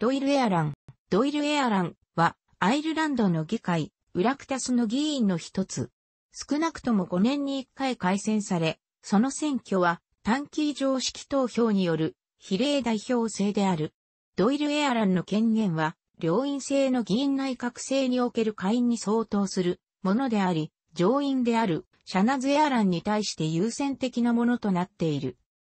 ドイルエアラン。ドイルエアランは、アイルランドの議会、ウラクタスの議員の一つ。少なくとも5年に1回改選され、その選挙は、短期常識投票による、比例代表制である。ドイルエアランの権限は、両院制の議員内閣制における会員に相当するものであり、上院であるシャナズエアランに対して優先的なものとなっている。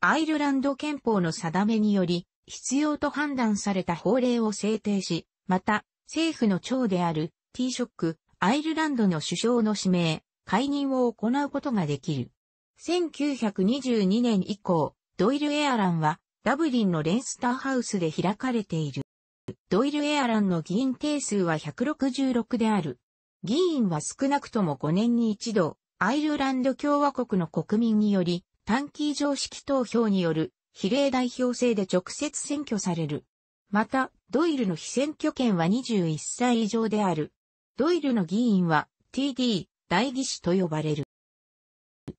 アイルランド憲法の定めにより、必要と判断された法令を制定し、また、政府の長である、T ショック、アイルランドの首相の指名、解任を行うことができる。1922年以降、ドイルエアランは、ダブリンのレンスターハウスで開かれている。ドイルエアランの議員定数は166である。議員は少なくとも5年に一度、アイルランド共和国の国民により、短期常識投票による比例代表制で直接選挙される。また、ドイルの被選挙権は21歳以上である。ドイルの議員は TD、代議士と呼ばれる。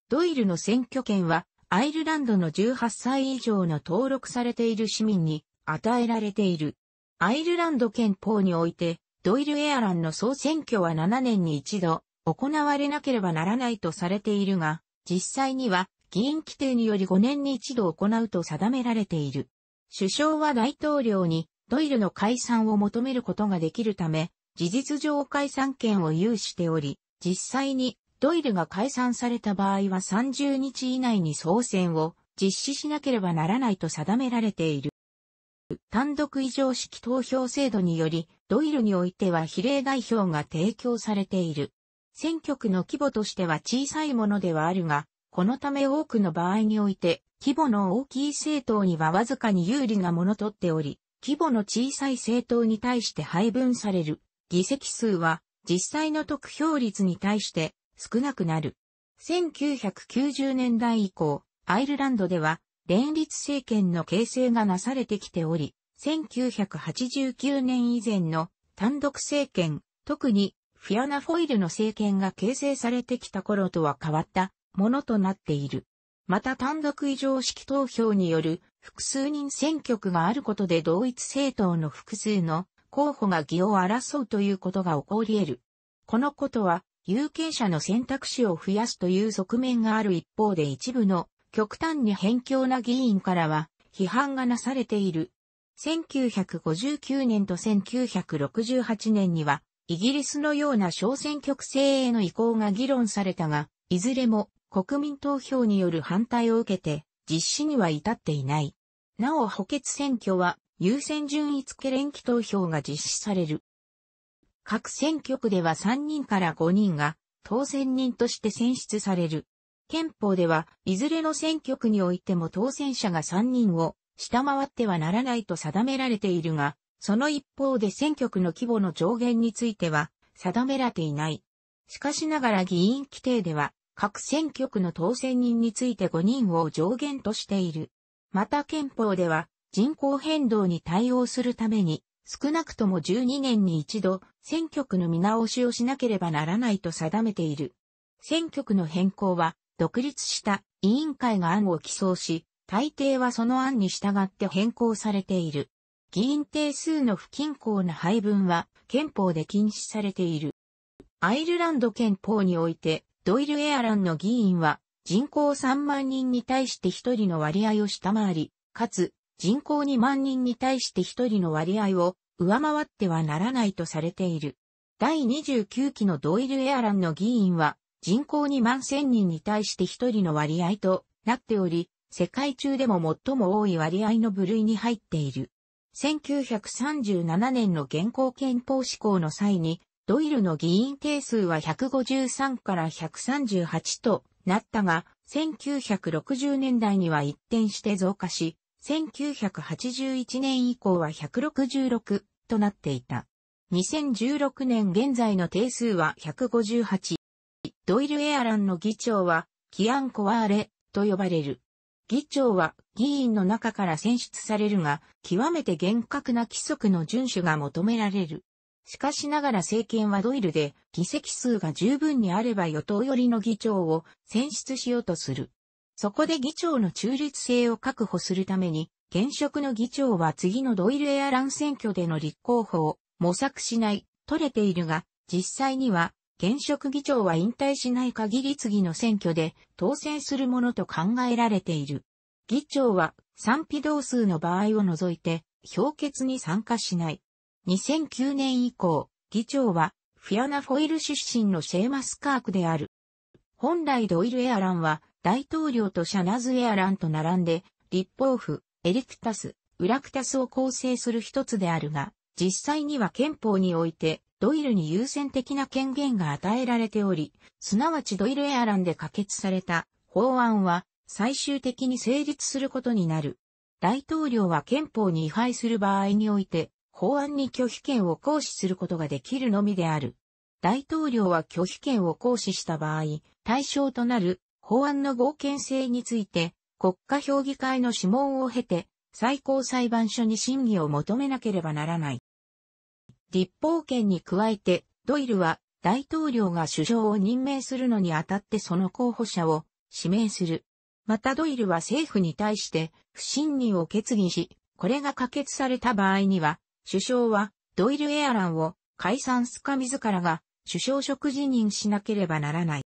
ドイルの選挙権は、アイルランドの18歳以上の登録されている市民に与えられている。アイルランド憲法において、ドイルエアランの総選挙は7年に一度行われなければならないとされているが、実際には議員規定により5年に一度行うと定められている。首相は大統領にドイルの解散を求めることができるため、事実上解散権を有しており、実際にドイルが解散された場合は30日以内に総選を実施しなければならないと定められている。単独異常式投票制度により、ドイルにおいては比例代表が提供されている。選挙区の規模としては小さいものではあるが、このため多くの場合において、規模の大きい政党にはわずかに有利なものとっており、規模の小さい政党に対して配分される議席数は実際の得票率に対して少なくなる。1990年代以降、アイルランドでは連立政権の形成がなされてきており、1989年以前の単独政権、特にフィアナ・フォイルの政権が形成されてきた頃とは変わったものとなっている。また単独異常式投票による複数人選挙区があることで同一政党の複数の候補が議を争うということが起こり得る。このことは有権者の選択肢を増やすという側面がある一方で一部の極端に偏強な議員からは批判がなされている。1959年と1968年にはイギリスのような小選挙区制への移行が議論されたが、いずれも国民投票による反対を受けて、実施には至っていない。なお補欠選挙は優先順位付け連期投票が実施される。各選挙区では3人から5人が当選人として選出される。憲法ではいずれの選挙区においても当選者が3人を下回ってはならないと定められているが、その一方で選挙区の規模の上限については定められていない。しかしながら議員規定では各選挙区の当選人について5人を上限としている。また憲法では人口変動に対応するために少なくとも12年に一度選挙区の見直しをしなければならないと定めている。選挙区の変更は独立した委員会が案を起草し、大抵はその案に従って変更されている。議員定数の不均衡な配分は憲法で禁止されている。アイルランド憲法においてドイルエアランの議員は人口3万人に対して1人の割合を下回り、かつ人口2万人に対して1人の割合を上回ってはならないとされている。第29期のドイルエアランの議員は人口2万1000人に対して1人の割合となっており、世界中でも最も多い割合の部類に入っている。1937年の現行憲法施行の際にドイルの議員定数は153から138となったが、1960年代には一転して増加し、1981年以降は166となっていた。2016年現在の定数は158。ドイルエアランの議長は、キアン・コワーレと呼ばれる。議長は議員の中から選出されるが、極めて厳格な規則の遵守が求められる。しかしながら政権はドイルで議席数が十分にあれば与党寄りの議長を選出しようとする。そこで議長の中立性を確保するために、現職の議長は次のドイルエアラン選挙での立候補を模索しない、取れているが、実際には、現職議長は引退しない限り次の選挙で当選するものと考えられている。議長は賛否同数の場合を除いて、評決に参加しない。2009年以降、議長はフィアナ・フォイル出身のシェーマス・カークである。本来ドイル・エアランは大統領とシャナズ・エアランと並んで、立法府、エリクタス、ウラクタスを構成する一つであるが、実際には憲法において、ドイルに優先的な権限が与えられており、すなわちドイルエアランで可決された法案は最終的に成立することになる。大統領は憲法に違反する場合において、法案に拒否権を行使することができるのみである。大統領は拒否権を行使した場合、対象となる法案の合憲性について、国家評議会の諮問を経て、最高裁判所に審議を求めなければならない。立法権に加えて、ドイルは大統領が首相を任命するのにあたってその候補者を指名する。またドイルは政府に対して不信任を決議し、これが可決された場合には首相はドイルエアランを解散すか自らが首相職辞任しなければならない。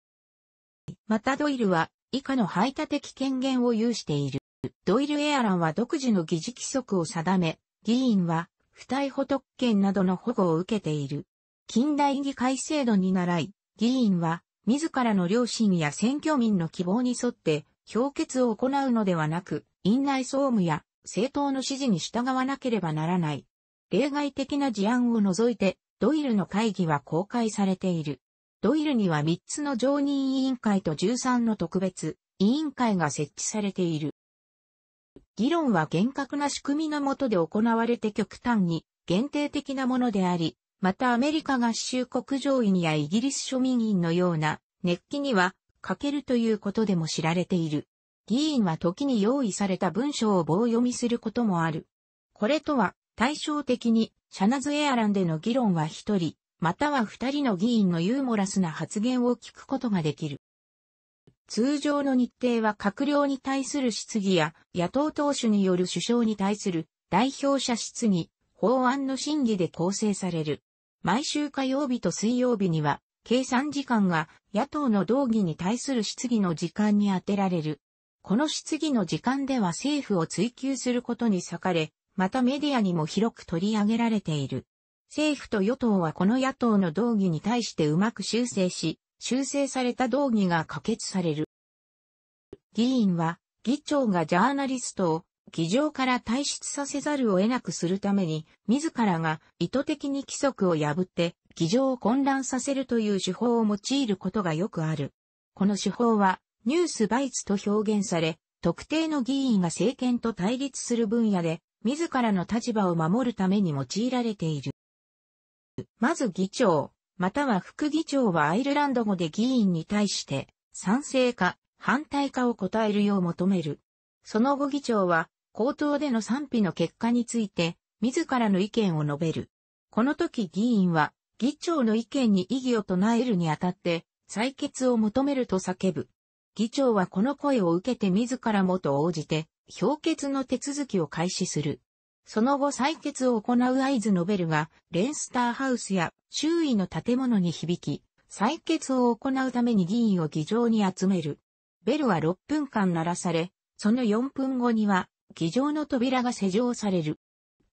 またドイルは以下の排他的権限を有している。ドイルエアランは独自の議事規則を定め、議員は不逮捕特権などの保護を受けている。近代議会制度に倣い、議員は自らの良心や選挙民の希望に沿って評決を行うのではなく、院内総務や政党の指示に従わなければならない例外的な事案を除いて、ドイルの会議は公開されている。ドイルには3つの常任委員会と13の特別委員会が設置されている。議論は厳格な仕組みのもとで行われて極端に限定的なものであり、またアメリカ合衆国上院やイギリス庶民院のような熱気には欠けるということでも知られている。議員は時に用意された文章を棒読みすることもある。これとは対照的に、シャナズエアランでの議論は一人、または二人の議員のユーモラスな発言を聞くことができる。通常の日程は閣僚に対する質疑や、野党党首による首相に対する代表者質疑、法案の審議で構成される。毎週火曜日と水曜日には、計算時間が野党の動議に対する質疑の時間に充てられる。この質疑の時間では政府を追及することに裂かれ、またメディアにも広く取り上げられている。政府と与党はこの野党の動議に対してうまく修正し、修正された動議が可決される。議員は、議長がジャーナリストを議場から退出させざるを得なくするために、自らが意図的に規則を破って、議場を混乱させるという手法を用いることがよくある。この手法は、ニュースバイツと表現され、特定の議員が政権と対立する分野で、自らの立場を守るために用いられている。まず議長、または副議長はアイルランド語で議員に対して、賛成か反対かを答えるよう求める。その後議長は、口頭での賛否の結果について、自らの意見を述べる。この時議員は、議長の意見に異議を唱えるにあたって、採決を求めると叫ぶ。議長はこの声を受けて自らもと応じて、氷決の手続きを開始する。その後採決を行う合図のベルが、レンスターハウスや周囲の建物に響き、採決を行うために議員を議場に集める。ベルは6分間鳴らされ、その4分後には、議場の扉が施錠される。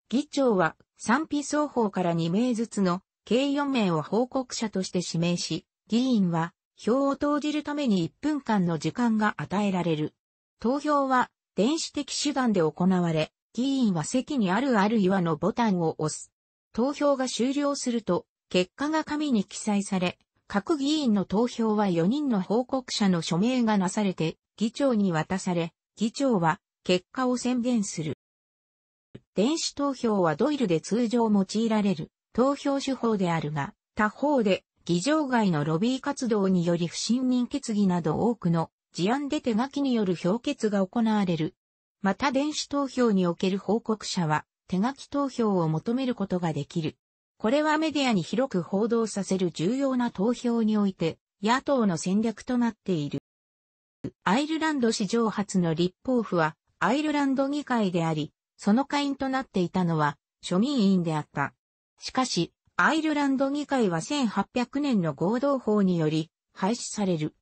議長は、賛否双方から2名ずつの、計4名を報告者として指名し、議員は、票を投じるために1分間の時間が与えられる。投票は、電子的手段で行われ、議員は席にあるある岩のボタンを押す。投票が終了すると、結果が紙に記載され、各議員の投票は4人の報告者の署名がなされて、議長に渡され、議長は結果を宣言する。電子投票はドイルで通常用いられる投票手法であるが、他方で議場外のロビー活動により不信任決議など多くの事案で手書きによる評決が行われる。また電子投票における報告者は手書き投票を求めることができる。これはメディアに広く報道させる重要な投票において野党の戦略となっている。アイルランド史上初の立法府はアイルランド議会であり、その会員となっていたのは庶民委員であった。しかし、アイルランド議会は1800年の合同法により廃止される。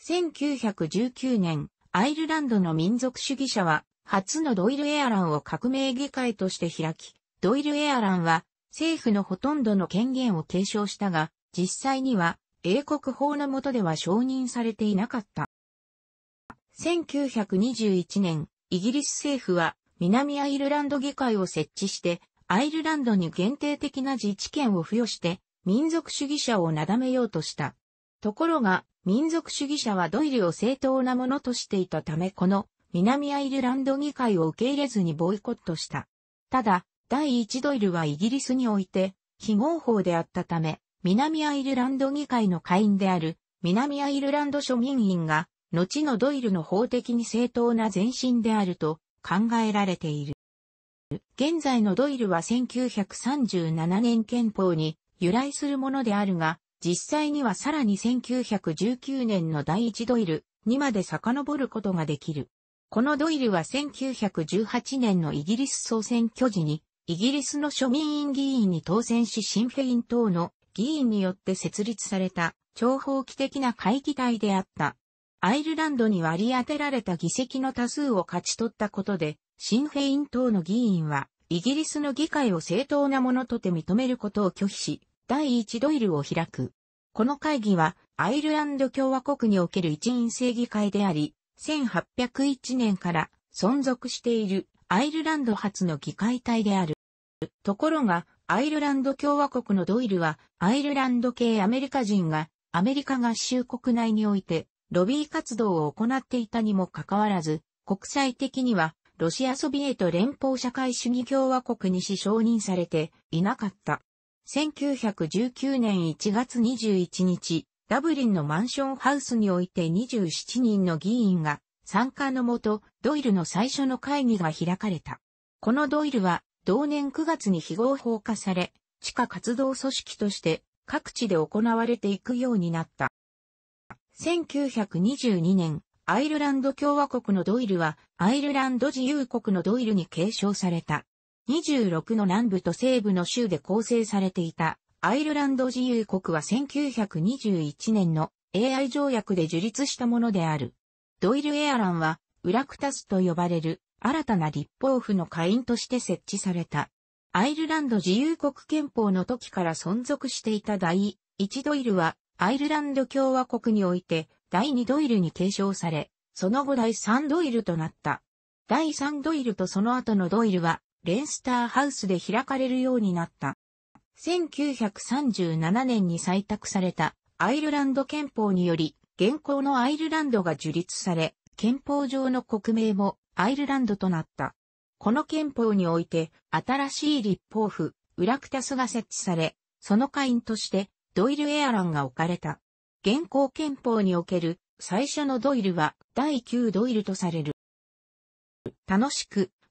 1919年、アイルランドの民族主義者は、初のドイルエアランを革命議会として開き、ドイルエアランは政府のほとんどの権限を継承したが、実際には英国法の下では承認されていなかった。1921年、イギリス政府は南アイルランド議会を設置して、アイルランドに限定的な自治権を付与して、民族主義者をなだめようとした。ところが、民族主義者はドイルを正当なものとしていたためこの南アイルランド議会を受け入れずにボイコットした。ただ、第一ドイルはイギリスにおいて非合法であったため、南アイルランド議会の会員である南アイルランド庶民員が、後のドイルの法的に正当な前進であると考えられている。現在のドイルは1937年憲法に由来するものであるが、実際にはさらに1919年の第1ドイルにまで遡ることができる。このドイルは1918年のイギリス総選挙時に、イギリスの庶民院議員に当選しシンフェイン党の議員によって設立された長方期的な会議体であった。アイルランドに割り当てられた議席の多数を勝ち取ったことで、シンフェイン党の議員は、イギリスの議会を正当なものとて認めることを拒否し、第1ドイルを開く。この会議は、アイルランド共和国における一員制議会であり、1801年から存続しているアイルランド初の議会体である。ところが、アイルランド共和国のドイルは、アイルランド系アメリカ人が、アメリカ合衆国内において、ロビー活動を行っていたにもかかわらず、国際的には、ロシアソビエト連邦社会主義共和国にし承認されていなかった。1919年1月21日、ダブリンのマンションハウスにおいて27人の議員が参加のもと、ドイルの最初の会議が開かれた。このドイルは、同年9月に非合法化され、地下活動組織として各地で行われていくようになった。1922年、アイルランド共和国のドイルは、アイルランド自由国のドイルに継承された。26の南部と西部の州で構成されていたアイルランド自由国は1921年の AI 条約で樹立したものである。ドイルエアランはウラクタスと呼ばれる新たな立法府の会員として設置された。アイルランド自由国憲法の時から存続していた第1ドイルはアイルランド共和国において第2ドイルに継承され、その後第3ドイルとなった。第3ドイルとその後のドイルはレンスターハウスで開かれるようになった。1937年に採択されたアイルランド憲法により、現行のアイルランドが樹立され、憲法上の国名もアイルランドとなった。この憲法において、新しい立法府、ウラクタスが設置され、その会員として、ドイルエアランが置かれた。現行憲法における最初のドイルは第9ドイルとされる。楽しく、